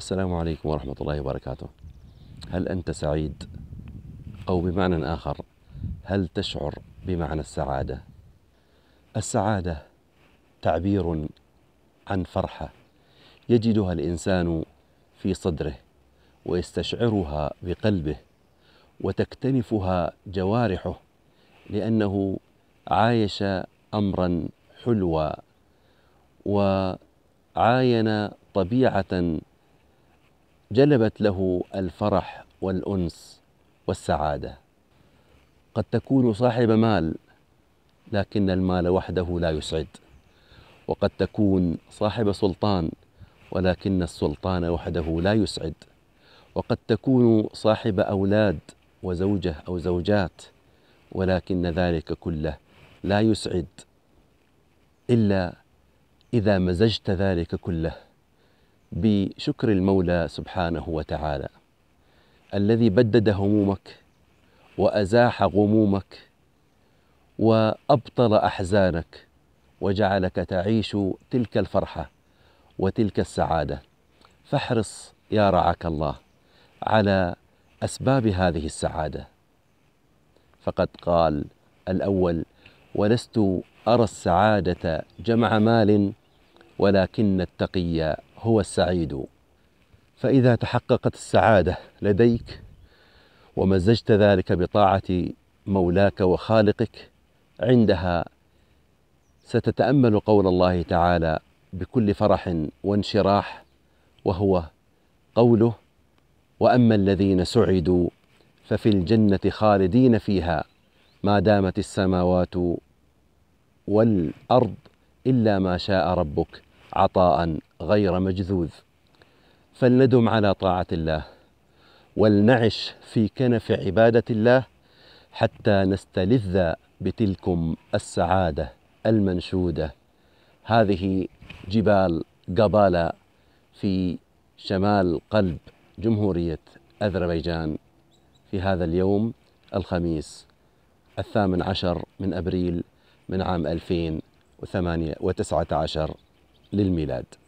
السلام عليكم ورحمة الله وبركاته هل أنت سعيد؟ أو بمعنى آخر هل تشعر بمعنى السعادة؟ السعادة تعبير عن فرحة يجدها الإنسان في صدره ويستشعرها بقلبه وتكتنفها جوارحه لأنه عايش أمرا حلوا وعاين طبيعة جلبت له الفرح والانس والسعاده قد تكون صاحب مال لكن المال وحده لا يسعد وقد تكون صاحب سلطان ولكن السلطان وحده لا يسعد وقد تكون صاحب اولاد وزوجه او زوجات ولكن ذلك كله لا يسعد الا اذا مزجت ذلك كله بشكر المولى سبحانه وتعالى الذي بدد همومك وازاح غمومك وابطل احزانك وجعلك تعيش تلك الفرحه وتلك السعاده فاحرص يا رعاك الله على اسباب هذه السعاده فقد قال الاول ولست ارى السعاده جمع مال ولكن التقي هو السعيد فإذا تحققت السعادة لديك ومزجت ذلك بطاعة مولاك وخالقك عندها ستتأمل قول الله تعالى بكل فرح وانشراح وهو قوله واما الذين سعدوا ففي الجنه خالدين فيها ما دامت السماوات والارض الا ما شاء ربك عطاء غير مجذوذ فلندم على طاعة الله ولنعش في كنف عبادة الله حتى نستلذ بتلكم السعادة المنشودة هذه جبال قبالة في شمال قلب جمهورية أذربيجان في هذا اليوم الخميس الثامن عشر من أبريل من عام 2019 للميلاد